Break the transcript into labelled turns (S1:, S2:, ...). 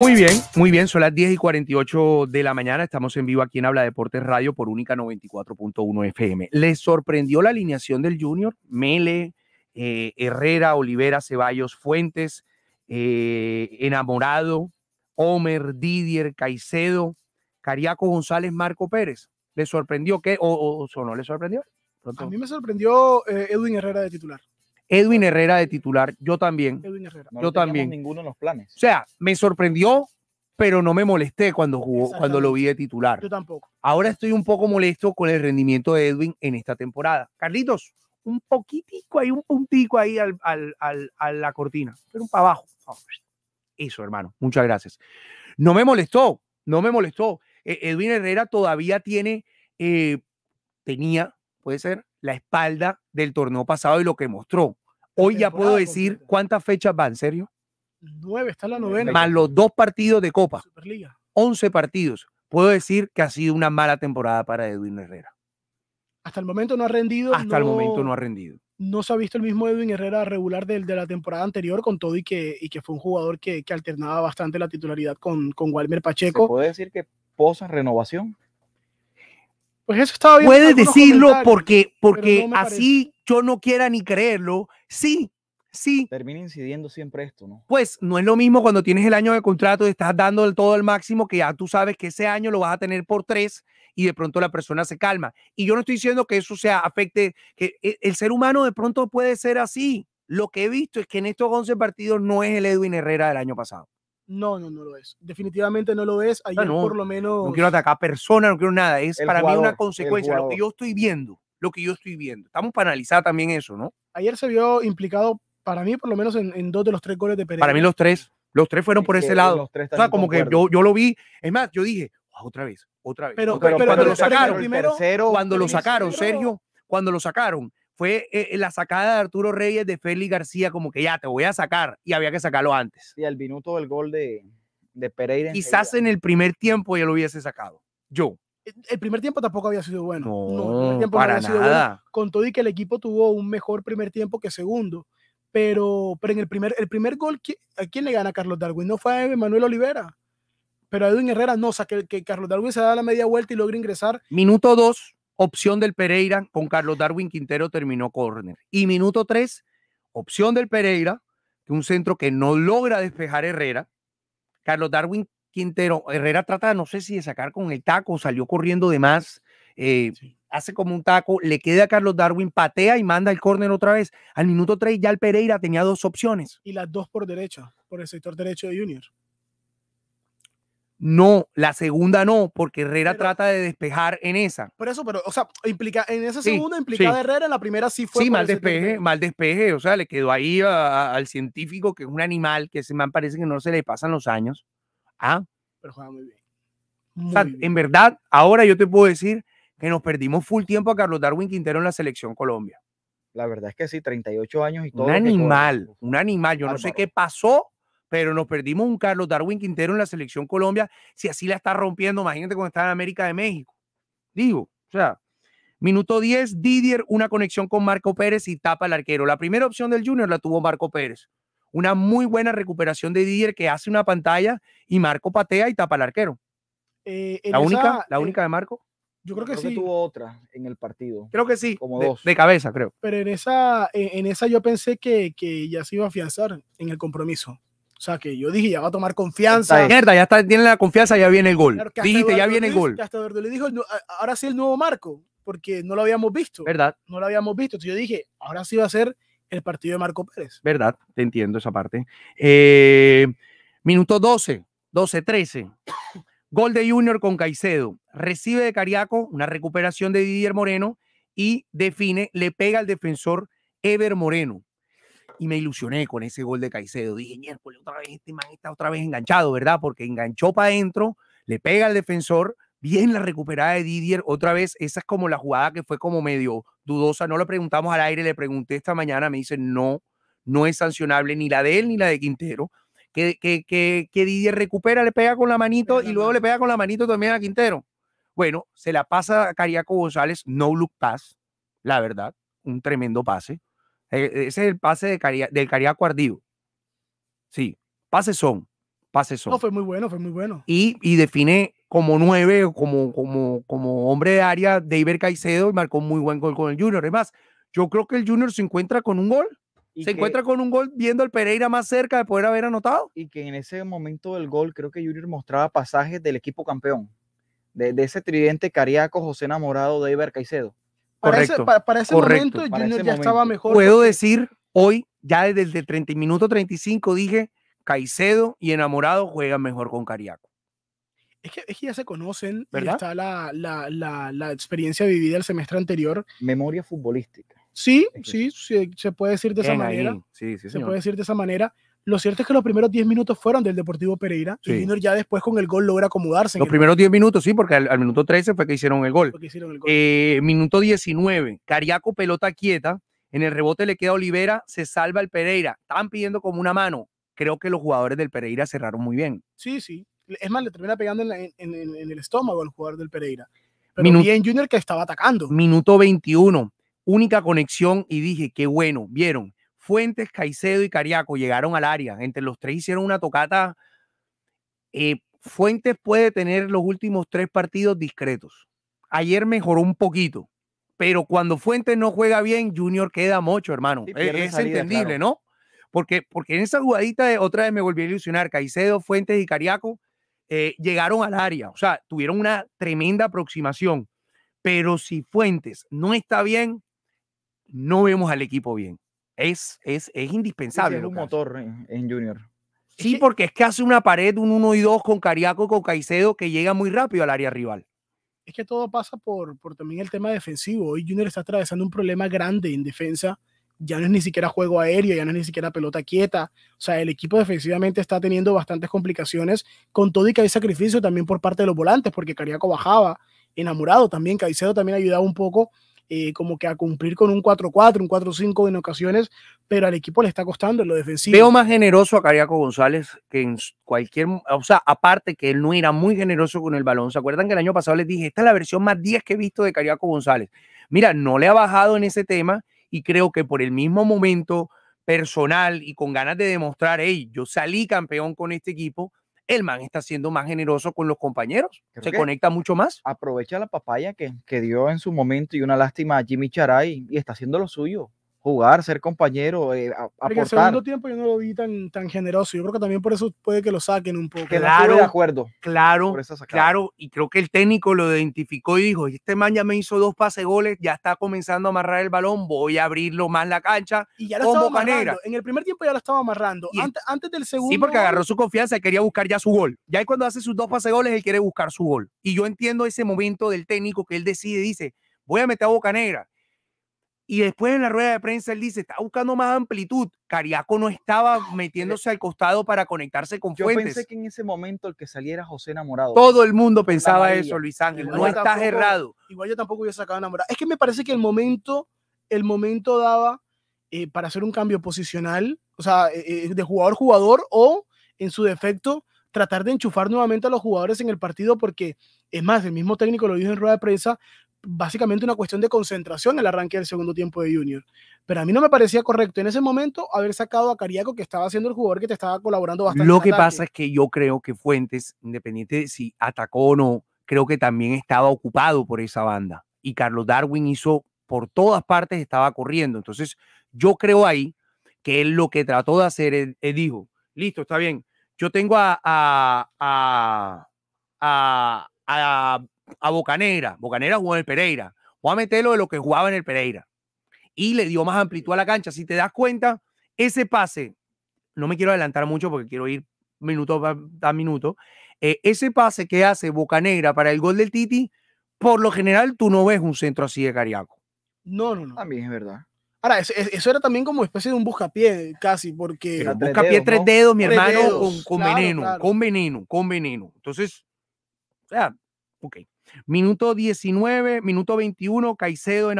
S1: Muy bien, muy bien, son las 10 y 48 de la mañana, estamos en vivo aquí en Habla Deportes Radio por Única 94.1 FM. ¿Les sorprendió la alineación del Junior? Mele, eh, Herrera, Olivera, Ceballos, Fuentes, eh, Enamorado, Homer, Didier, Caicedo, Cariaco González, Marco Pérez. ¿Les sorprendió qué? ¿O, no les sorprendió? A mí me sorprendió eh,
S2: Edwin Herrera de titular.
S1: Edwin Herrera de titular, yo también. Edwin
S2: Herrera. yo también. Ninguno en los planes.
S1: O sea, me sorprendió, pero no me molesté cuando jugó, cuando lo vi de titular. Yo tampoco. Ahora estoy un poco molesto con el rendimiento de Edwin en esta temporada. Carlitos, un poquitico hay un puntico ahí a la cortina, pero un para abajo. Eso, hermano. Muchas gracias. No me molestó, no me molestó. E, Edwin Herrera todavía tiene, eh, tenía, puede ser, la espalda del torneo pasado y lo que mostró. Hoy ya puedo decir cuántas fechas van, ¿serio?
S2: Nueve, está la novena. Más los
S1: dos partidos de Copa. Once partidos. Puedo decir que ha sido una mala temporada para Edwin Herrera.
S2: Hasta el momento no ha rendido. Hasta el momento no ha rendido. No se ha visto el mismo Edwin Herrera regular del de la temporada anterior con todo y que, y que fue un jugador que, alternaba bastante la titularidad con, con Walmer Pacheco. ¿Se puede decir que posa renovación? Pues
S1: eso estaba bien. Puedes decirlo porque, porque así yo no quiera ni creerlo. Sí, sí. Termina
S2: incidiendo siempre
S1: esto, ¿no? Pues no es lo mismo cuando tienes el año de contrato y estás dando el todo el máximo, que ya tú sabes que ese año lo vas a tener por tres y de pronto la persona se calma. Y yo no estoy diciendo que eso sea afecte, que e, el ser humano de pronto puede ser así. Lo que he visto es que en estos 11 partidos no es el Edwin Herrera del año pasado.
S2: No, no, no lo
S1: es. Definitivamente no lo es. Ayer por lo menos. No quiero atacar a personas, no quiero nada. Es para mí una consecuencia, lo que yo estoy viendo. Lo que yo estoy viendo. Estamos para analizar también eso, ¿no? Ayer se vio
S2: implicado, para mí, por lo menos, en, dos de los tres goles de Pereira. Para mí, los tres.
S1: Los tres fueron por ese lado. como que yo, yo lo vi. Es más, yo dije, ah, otra vez, otra vez. Pero, cuando lo sacaron, primero, cuando lo sacaron, Sergio, cuando lo sacaron, fue eh, la sacada de Arturo Reyes de Félix García, como que ya te voy a sacar y había que sacarlo antes.
S2: Y al minuto del gol
S1: de, de Pereira. Quizás en el primer tiempo ya lo hubiese sacado. Yo. E, el, primer tiempo
S2: tampoco había sido bueno. No, el tiempo no había sido nada. con todo y que el equipo tuvo un mejor primer tiempo que segundo. Pero, pero en el primer, el primer gol, ¿a quién le gana Carlos Darwin? No fue a Manuel Olivera. Pero a Edwin Herrera no, o sea, que, que Carlos Darwin se da la media vuelta y logra ingresar.
S1: Minuto dos, opción del Pereira con Carlos Darwin Quintero terminó córner. Y minuto 3, opción del Pereira, que un centro que no logra despejar Herrera. Carlos Darwin Quintero, Herrera trata, no sé si de sacar con el taco, salió corriendo de más, eh, hace como un taco, le queda a Carlos Darwin, patea y manda el córner otra vez. Al minuto 3 ya el Pereira tenía dos opciones. Y
S2: las dos por derecha, por el sector derecho de Junior.
S1: No, la segunda no, porque Herrera trata de despejar en esa. Por
S2: eso, pero, o sea, implica, en esa segunda implica implicada Herrera, en la primera sí fue. mal despeje,
S1: mal despeje, o sea, le quedó ahí al científico, que es un animal, que se me parece que no se le pasan los años. Ah. Pero juega muy bien. o sea, en verdad, ahora yo te puedo decir que nos perdimos full tiempo a Carlos Darwin Quintero en la selección Colombia. La verdad es que sí, 38 años y todo. Un animal, un animal. Yo no sé qué pasó pero nos perdimos un Carlos Darwin Quintero en la selección Colombia, si así la está rompiendo, imagínate cuando está en América de México. Digo, o sea, minuto 10, Didier, una conexión con Marco Pérez y tapa el arquero. La primera opción del Junior la tuvo Marco Pérez. Una muy buena recuperación de Didier que hace una pantalla y Marco patea y tapa el arquero.
S2: Eh, la única, la eh, única de Marco. Yo creo que sí. tuvo otra
S1: en el partido. Creo que sí. Como de, De cabeza, creo.
S2: Pero en esa, en esa yo pensé que, que ya se iba a afianzar en el compromiso. O sea, que yo dije, ya va a tomar confianza. Mierda,
S1: ya está, tiene la confianza, ya viene el gol. Dijiste, ya viene el gol.
S2: le dijo, ahora sí el nuevo marco, porque no lo habíamos visto. ¿Verdad? No lo habíamos visto. Entonces yo dije, ahora sí va a ser el partido de
S1: Marco Pérez. ¿Verdad? Te entiendo esa parte. Eh, minuto 12, 12, 13. Gol de Junior con Caicedo. Recibe de Cariaco una recuperación de Didier Moreno y define, le pega al defensor Ever Moreno y me ilusioné con ese gol de Caicedo. Dije, miércoles, otra vez este man está otra vez enganchado, ¿verdad? Porque enganchó para adentro, le pega al defensor, bien la recuperada de Didier, otra vez, esa es como la jugada que fue como medio dudosa, no le preguntamos al aire, le pregunté esta mañana, me dice, no, no es sancionable ni la de él ni la de Quintero. Que, que, que, que Didier recupera, le pega con la manito y luego le pega con la manito también a Quintero. Bueno, se la pasa a Cariaco González, no look pass, la verdad, un tremendo pase. E-, ese es el pase de del Cariaco Ardío. Sí, pase son, pases son. No,
S2: fue muy bueno, fue muy bueno.
S1: Y, y define como nueve, como, como, como hombre de área de Caicedo y marcó un muy buen gol con el Junior. Además, yo creo que el Junior se encuentra con un gol. Se encuentra con un gol viendo al Pereira más cerca de poder haber anotado. Y que en ese
S2: momento del gol creo que Junior mostraba pasajes del equipo campeón, de, ese tridente Cariaco, José enamorado
S1: de Iber Caicedo.
S2: Para ese, momento Junior ya estaba mejor. Puedo decir
S1: hoy, ya desde el 30, minuto 35, dije, Caicedo y Enamorado juegan mejor con Cariaco.
S2: Es que, es que ya se conocen, ¿verdad? está la, la, la, experiencia vivida el semestre anterior. Memoria futbolística. Sí, sí, se puede decir de esa manera.
S1: Sí, sí, se puede
S2: decir de esa manera. Lo cierto es que los primeros 10 minutos fueron del Deportivo Pereira. Junior ya después con el gol logra acomodarse. Los primeros
S1: 10 minutos, sí, porque al, minuto 13 fue que hicieron el gol. Eh, minuto 19, Cariaco pelota quieta. En el rebote le queda Olivera, se salva el Pereira. Están pidiendo como una mano. Creo que los jugadores del Pereira cerraron muy bien. Sí, sí.
S2: Es más, le termina pegando en, el estómago al jugador del Pereira. Pero
S1: bien Junior que estaba atacando. Minuto 21, única conexión y dije, qué bueno, vieron Fuentes, Caicedo y Cariaco llegaron al área. Entre los tres hicieron una tocata. Eh, Fuentes puede tener los últimos tres partidos discretos. Ayer mejoró un poquito, pero cuando Fuentes no juega bien, Junior queda mucho, hermano. E, es, entendible, ¿no? Porque, porque en esa jugadita eh, otra vez me volví a ilusionar. Caicedo, Fuentes y Cariaco eh, llegaron al área. O sea, tuvieron una tremenda aproximación. Pero si Fuentes no está bien, no vemos al equipo bien es, indispensable. un motor en, Junior. Sí, porque es que hace una pared, un 1 y 2 con Cariaco con Caicedo que llega muy rápido al área rival.
S2: Es que todo pasa por, por también el tema defensivo. Hoy Junior está atravesando un problema grande en defensa. Ya no es ni siquiera juego aéreo, ya no es ni siquiera pelota quieta. O sea, el equipo defensivamente está teniendo bastantes complicaciones con todo y que hay sacrificio también por parte de los volantes, porque Cariaco bajaba, enamorado también, Caicedo también ayudaba un poco eh, como que a cumplir con un 4-4, un 4-5 en ocasiones, pero al equipo le está costando en lo defensivo. Veo más
S1: generoso a Cariaco González que en cualquier, o sea, aparte que él no era muy generoso con el balón. ¿Se acuerdan que el año pasado les dije, esta es la versión más 10 que he visto de Cariaco González? Mira, no le ha bajado en ese tema y creo que por el mismo momento personal y con ganas de demostrar, hey, yo salí campeón con este equipo, el man está siendo más generoso con los compañeros, se conecta mucho más. Aprovecha la papaya que, que, dio
S2: en su momento y una lástima a Jimmy Charay y está haciendo lo suyo jugar, ser compañero, eh, a,
S1: aportar. el segundo
S2: tiempo yo no lo vi tan, tan generoso. Yo creo que también por eso puede que lo saquen un poco. Claro, de
S1: acuerdo. Claro, claro. Y creo que el técnico lo identificó y dijo, este man ya me hizo dos pase goles, ya está comenzando a amarrar el balón, voy a abrirlo más la cancha. Y ya lo estaba amarrando.
S2: En el primer tiempo ya lo estaba amarrando. Antes, antes, del segundo. Sí, porque agarró su
S1: confianza y quería buscar ya su gol. Ya cuando hace sus dos pase goles, él quiere buscar su gol. Y yo entiendo ese momento del técnico que él decide, dice, voy a meter a Boca Negra. Y después en la rueda de prensa él dice, está buscando más amplitud. Cariaco no estaba metiéndose al costado para conectarse con Fuentes. Yo pensé que
S2: en ese momento el que saliera José Enamorado. Todo el mundo pensaba eso, Luis Ángel. no estás errado. Igual yo tampoco hubiera sacado Enamorado. Es que me parece que el momento, el momento daba eh, para hacer un cambio posicional, o sea, eh, eh, de jugador-jugador o, en su defecto, tratar de enchufar nuevamente a los jugadores en el partido porque, es más, el mismo técnico lo dijo en rueda de prensa, básicamente una cuestión de concentración el arranque del segundo tiempo de Junior. Pero a mí no me parecía correcto en ese momento haber sacado a Cariaco, que estaba siendo el jugador que te estaba colaborando bastante. Lo que pasa
S1: es que yo creo que Fuentes, independiente si atacó o no, creo que también estaba ocupado por esa banda. Y Carlos Darwin hizo por todas partes, estaba corriendo. Entonces, yo creo ahí que él lo que trató de hacer, él, dijo, listo, está bien, yo tengo a, a a a Bocanegra, Bocanegra jugó en el Pereira. o a meterlo de lo que jugaba en el Pereira. Y le dio más amplitud a la cancha. Si te das cuenta, ese pase, no me quiero adelantar mucho porque quiero ir minuto a minuto. Eh, ese pase que hace Bocanegra para el gol del Titi, por lo general tú no ves un centro así de Cariaco.
S2: No, no, no. También es verdad. Ahora, eso, e, era también como especie de un buscapié, casi, porque. busca buscapié tres dedos, mi hermano, con, veneno, con
S1: veneno, con veneno. Entonces, o sea, ok. Minuto 19, minuto 21, Caicedo en